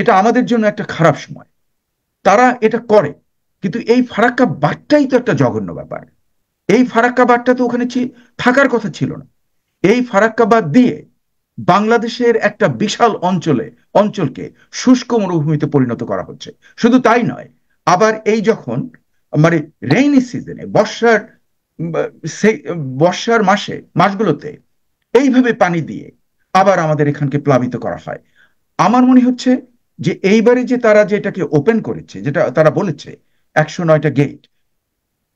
এটা আমাদের জন্য একটা খারাপ সময় তারা এটা করে কিন্তু এই ফারাক্কা বাটটাই তো একটা জঘন্য ব্যাপার এই ফারাক্কা বাটটা তো ওখানে থাকার কথা ছিল না এই ফারাক্কা বাদ দিয়ে বাংলাদেশের একটা বিশাল অঞ্চলে অঞ্চলকে শুষ্ক মরুভূমিতে পরিণত করা হচ্ছে শুধু তাই নয় আবার এই যখন মানে রেইনি সিজনে বর্ষার বর্ষার মাসে মাসগুলোতে এইভাবে পানি দিয়ে আবার আমাদের এখানকে প্লাবিত করা হয় আমার মনে হচ্ছে যে এইবারে যে তারা যে এটাকে ওপেন করেছে যেটা তারা বলেছে একশো নয়টা গেট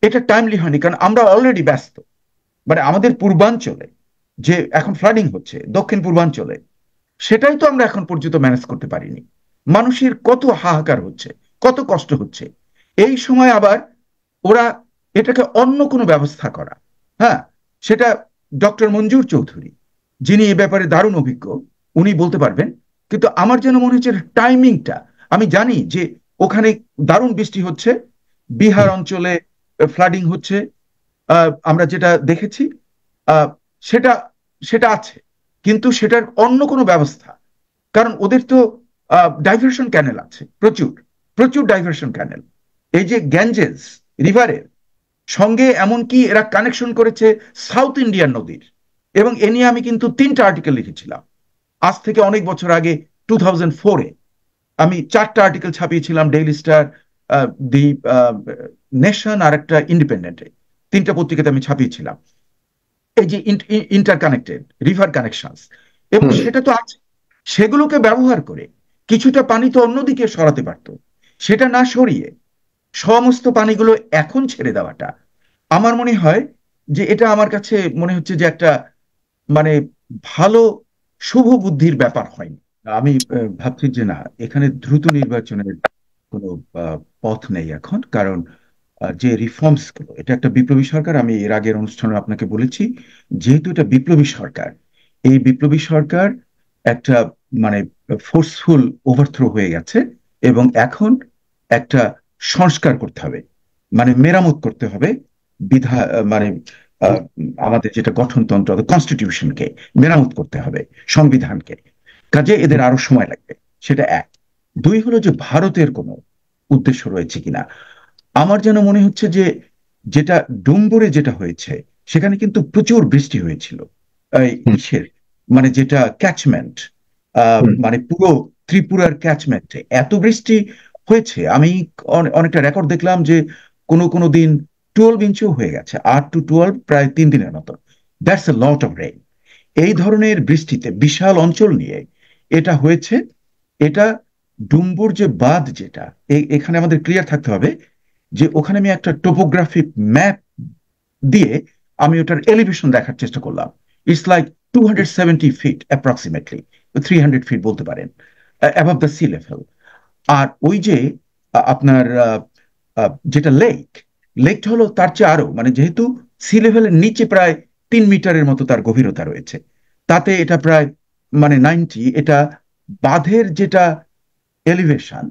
এটা টাইমলি হয়নি কারণ আমরা অলরেডি ব্যস্ত মানে আমাদের পূর্বাঞ্চলে যে এখন ফ্লাডিং হচ্ছে দক্ষিণ পূর্বাঞ্চলে সেটাই তো আমরা এখন পর্যন্ত ম্যানেজ করতে পারিনি মানুষের কত হাহাকার হচ্ছে কত কষ্ট হচ্ছে এই সময় আবার ওরা এটাকে অন্য কোনো ব্যবস্থা করা হ্যাঁ সেটা ডক্টর মঞ্জুর চৌধুরী যিনি এ ব্যাপারে দারুণ অভিজ্ঞ উনি বলতে পারবেন কিন্তু আমার যেন মনে হচ্ছে টাইমিংটা আমি জানি যে ওখানে দারুণ বৃষ্টি হচ্ছে বিহার অঞ্চলে ফ্লাডিং হচ্ছে আমরা যেটা দেখেছি সেটা সেটা আছে কিন্তু সেটার অন্য কোনো ব্যবস্থা কারণ ওদের তো ডাইভার্সন ক্যানেল আছে প্রচুর প্রচুর ডাইভার্সন ক্যানেল এই যে গ্যাঞ্জেস রিভারের সঙ্গে এমনকি এরা কানেকশন করেছে সাউথ ইন্ডিয়ান নদীর এবং এ নিয়ে আমি কিন্তু তিনটা আর্টিকেল লিখেছিলাম আজ থেকে অনেক বছর আগে টু থাউজেন্ড ফোরে আমি চারটা আর্টিকেল ছাপিয়েছিলাম ডেইলি স্টার দি নেশন আর একটা ইন্ডিপেন্ডেন্টে তিনটা পত্রিকাতে আমি ছাপিয়েছিলাম এই যে ইন্টার কানেক্টেড রিভার কানেকশন এবং সেটা তো আছে সেগুলোকে ব্যবহার করে কিছুটা পানি তো অন্যদিকে সরাতে পারত সেটা না সরিয়ে সমস্ত পানিগুলো এখন ছেড়ে দেওয়াটা আমার মনে হয় যে এটা আমার কাছে মনে হচ্ছে যে একটা মানে ভালো শুভ বুদ্ধির ব্যাপার হয়নি আমি ভাবছি যে না এখানে দ্রুত নির্বাচনের কোনো পথ নেই এখন কারণ যে রিফর্মস গুলো এটা একটা বিপ্লবী সরকার আমি এর আগের অনুষ্ঠানে আপনাকে বলেছি যেহেতু এটা বিপ্লবী সরকার এই বিপ্লবী সরকার একটা মানে ফোর্সফুল ওভারথ্রো হয়ে গেছে এবং এখন একটা সংস্কার করতে হবে মানে মেরামত করতে হবে বিধা মানে আমাদের যেটা গঠনতন্ত্র কনস্টিটিউশনকে মেরামত করতে হবে সংবিধানকে কাজে এদের আরো সময় লাগবে সেটা এক দুই হলো যে ভারতের কোন উদ্দেশ্য রয়েছে কিনা আমার যেন মনে হচ্ছে যে যেটা ডুম্বরে যেটা হয়েছে সেখানে কিন্তু প্রচুর বৃষ্টি হয়েছিল মানে যেটা ক্যাচমেন্ট মানে পুরো ত্রিপুরার ক্যাচমেন্টে এত বৃষ্টি হয়েছে আমি অনেকটা রেকর্ড দেখলাম যে কোনো কোনো দিন টুয়েলভ ইঞ্চিও হয়ে গেছে আট টু টুয়েলভ প্রায় তিন দিনের মতো that's a lot of rain এই ধরনের বৃষ্টিতে বিশাল অঞ্চল নিয়ে এটা হয়েছে এটা ডুম্বুর যে বাঁধ যেটা এখানে আমাদের ক্লিয়ার থাকতে হবে যে ওখানে আমি একটা টোপোগ্রাফিক ম্যাপ দিয়ে আমি ওটার এলিভেশন দেখার চেষ্টা করলাম it's like two hundred seventy feet approximately three hundred feet বলতে পারেন অ্যাভাব দ্য সি লেভেল আর ওই যে আপনার যেটা লেক লেকড হলো তার চেয়ে আরো মানে যেহেতু সি লেভেলের নিচে প্রায় তিন মিটারের মতো তার গভীরতা রয়েছে তাতে এটা প্রায় মানে নাইনটি এটা বাঁধের যেটা এলিভেশন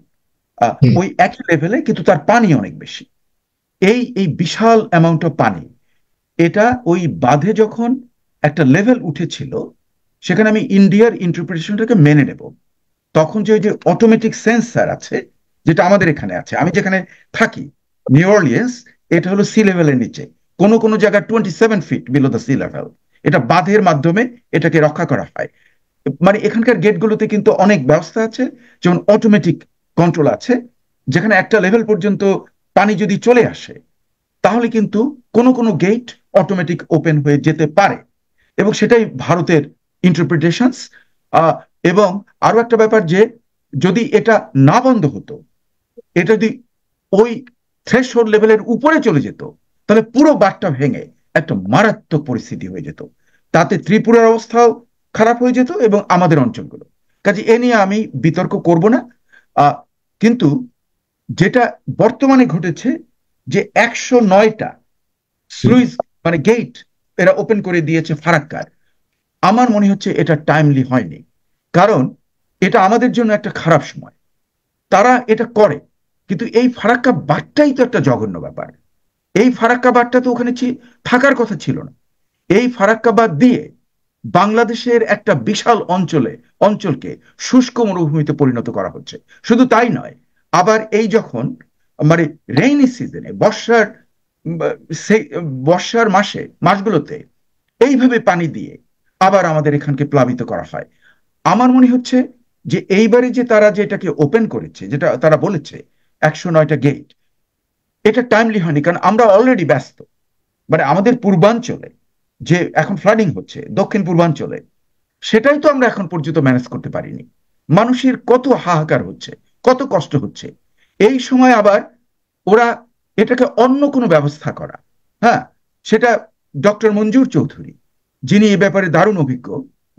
ওই একই লেভেলে কিন্তু তার পানি অনেক বেশি এই এই বিশাল অ্যামাউন্ট অফ পানি এটা ওই বাঁধে যখন একটা লেভেল উঠেছিল সেখানে আমি ইন্ডিয়ার ইন্টারপ্রিটেশনটাকে মেনে নেব তখন যে ওই যে অটোমেটিক সেন্সার আছে যেটা আমাদের এখানে আছে আমি যেখানে থাকি নিউ অরলিয়েন্স এটা হলো সি লেভেলের নিচে কোন কোন জায়গায় twenty seven feet below the sea level এটা বাঁধের মাধ্যমে এটাকে রক্ষা করা হয় মানে এখানকার গেটগুলোতে কিন্তু অনেক ব্যবস্থা আছে যেমন অটোমেটিক কন্ট্রোল আছে যেখানে একটা লেভেল পর্যন্ত পানি যদি চলে আসে তাহলে কিন্তু কোন কোন গেট অটোমেটিক ওপেন হয়ে যেতে পারে এবং সেটাই ভারতের ইন্টারপ্রিটেশনস এবং আরো একটা ব্যাপার যে যদি এটা না বন্ধ হতো এটা যদি ওই থ্রেশহোল্ড লেভেলের উপরে চলে যেত তাহলে পুরো বারটা ভেঙে একটা মারাত্মক পরিস্থিতি হয়ে যেত তাতে ত্রিপুরার অবস্থাও খারাপ হয়ে যেত এবং আমাদের অঞ্চলগুলো কাজে এ নিয়ে আমি বিতর্ক করব না কিন্তু যেটা বর্তমানে ঘটেছে যে একশো নয়টা স্লুইস মানে গেট এরা ওপেন করে দিয়েছে ফারাক্কার আমার মনে হচ্ছে এটা টাইমলি হয়নি কারণ এটা আমাদের জন্য একটা খারাপ সময় তারা এটা করে কিন্তু এই ফারাক্কা বাটটাই তো একটা জঘন্য ব্যাপার এই ফারাক্কা বাটটা তো ওখানে থাকার কথা ছিল না এই ফারাক্কা বাদ দিয়ে বাংলাদেশের একটা বিশাল অঞ্চলে অঞ্চলকে শুষ্ক মরুভূমিতে পরিণত করা হচ্ছে শুধু তাই নয় আবার এই যখন মানে রেইনি সিজনে বর্ষার বর্ষার মাসে মাসগুলোতে এইভাবে পানি দিয়ে আবার আমাদের এখানকে প্লাবিত করা হয় আমার মনে হচ্ছে যে এইবারে যে তারা যেটাকে ওপেন করেছে যেটা তারা বলেছে একশো নয়টা গেট এটা টাইমলি হয়নি কারণ আমরা অলরেডি ব্যস্ত মানে আমাদের পূর্বাঞ্চলে যে এখন ফ্লাডিং হচ্ছে দক্ষিণ পূর্বাঞ্চলে সেটাই তো আমরা এখন পর্যন্ত ম্যানেজ করতে পারিনি মানুষের কত হাহাকার হচ্ছে কত কষ্ট হচ্ছে এই সময় আবার ওরা এটাকে অন্য কোনো ব্যবস্থা করা হ্যাঁ সেটা ডক্টর মঞ্জুর চৌধুরী যিনি এ ব্যাপারে দারুণ অভিজ্ঞ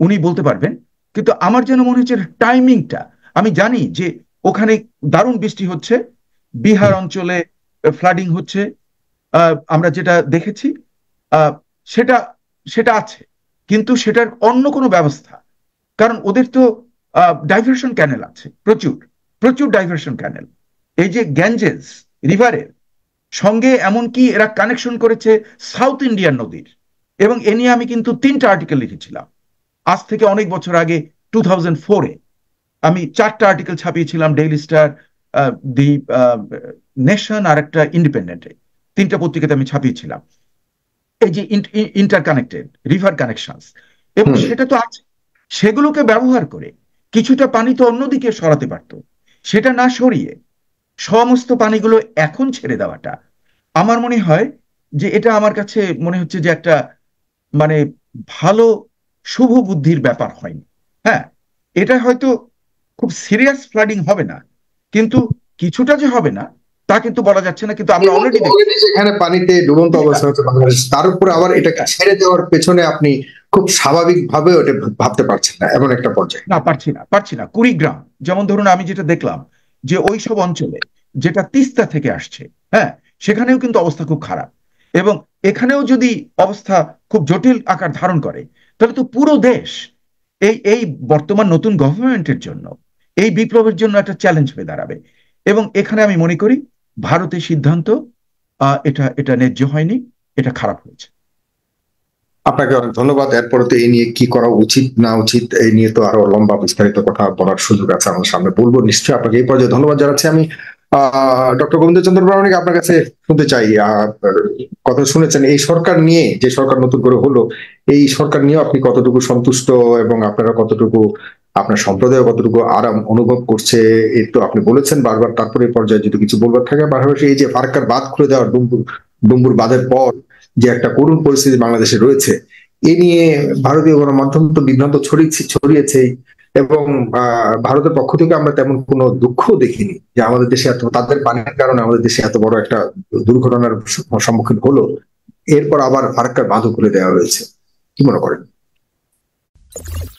উনি বলতে পারবেন কিন্তু আমার যেন মনে হচ্ছে টাইমিংটা আমি জানি যে ওখানে দারুণ বৃষ্টি হচ্ছে বিহার অঞ্চলে ফ্লাডিং হচ্ছে আমরা যেটা দেখেছি সেটা সেটা আছে কিন্তু সেটার অন্য কোনো ব্যবস্থা কারণ ওদের তো ডাইভার্সন ক্যানেল আছে প্রচুর প্রচুর ডাইভার্সন ক্যানেল এই যে গ্যাঞ্জেস রিভারের সঙ্গে এমনকি এরা কানেকশন করেছে সাউথ ইন্ডিয়ান নদীর এবং এ নিয়ে আমি কিন্তু তিনটা আর্টিকেল লিখেছিলাম আজ থেকে অনেক বছর আগে টু থাউজেন্ড ফোরে আমি চারটা আর্টিকেল ছাপিয়েছিলাম ডেইলি স্টার দি নেশন আর একটা ইন্ডিপেন্ডেন্ট তিনটা পত্রিকাতে আমি ছাপিয়েছিলাম এই যে ইন্টার কানেক্টেড রিভার কানেকশন এবং সেটা তো আছে সেগুলোকে ব্যবহার করে কিছুটা পানি তো অন্যদিকে সরাতে পারত সেটা না সরিয়ে সমস্ত পানিগুলো এখন ছেড়ে দেওয়াটা আমার মনে হয় যে এটা আমার কাছে মনে হচ্ছে যে একটা মানে ভালো শুভ বুদ্ধির ব্যাপার হয়নি হ্যাঁ এটা হয়তো খুব সিরিয়াস ফ্লাডিং হবে না কিন্তু কিছুটা যে হবে না তা কিন্তু বলা যাচ্ছে না কিন্তু আমরা অলরেডি এখানে পানিতে ডুবন্ত অবস্থা হচ্ছে বাংলাদেশ তার উপরে আবার এটাকে ছেড়ে দেওয়ার পেছনে আপনি খুব ভাবে ওটা ভাবতে পারছেন না এমন একটা পর্যায়ে না পারছি না পারছি না কুড়িগ্রাম যেমন ধরুন আমি যেটা দেখলাম যে ওই সব অঞ্চলে যেটা তিস্তা থেকে আসছে হ্যাঁ সেখানেও কিন্তু অবস্থা খুব খারাপ এবং এখানেও যদি অবস্থা খুব জটিল আকার ধারণ করে তাহলে তো পুরো দেশ এই এই বর্তমান নতুন গভর্নমেন্টের জন্য এই বিপ্লবের জন্য একটা চ্যালেঞ্জ হয়ে দাঁড়াবে এবং এখানে আমি মনে করি ভারতের সিদ্ধান্ত এটা এটা ন্যায্য হয়নি এটা খারাপ হয়েছে আপনাকে অনেক ধন্যবাদ এরপরে তো এই নিয়ে কি করা উচিত না উচিত এই নিয়ে তো আরো লম্বা বিস্তারিত কথা বলার সুযোগ আছে আমার সামনে বলবো নিশ্চয়ই আপনাকে এই পর্যায়ে ধন্যবাদ জানাচ্ছি আমি ডক্টর গোবিন্দ চন্দ্র প্রামাণিক আপনার কাছে শুনতে চাই কথা শুনেছেন এই সরকার নিয়ে যে সরকার নতুন করে হলো এই সরকার নিয়েও আপনি কতটুকু সন্তুষ্ট এবং আপনারা কতটুকু আপনার সম্প্রদায় কতটুকু আরাম অনুভব করছে একটু আপনি বলেছেন বারবার তারপরে পর্যায়ে যদি কিছু বলবার থাকে পাশাপাশি এই যে ফারাক্কার বাদ খুলে দেওয়ার ডুম্বুর ডুম্বুর বাদের পর যে একটা করুণ পরিস্থিতি বাংলাদেশে রয়েছে এ নিয়ে ভারতীয় গণমাধ্যম তো বিভ্রান্ত ছড়িয়েছে ছড়িয়েছেই এবং ভারতের পক্ষ থেকে আমরা তেমন কোনো দুঃখ দেখিনি যে আমাদের দেশে এত তাদের পানির কারণে আমাদের দেশে এত বড় একটা দুর্ঘটনার সম্মুখীন হলো এরপর আবার ফারাক্কার বাঁধ খুলে দেওয়া রয়েছে কি মনে করেন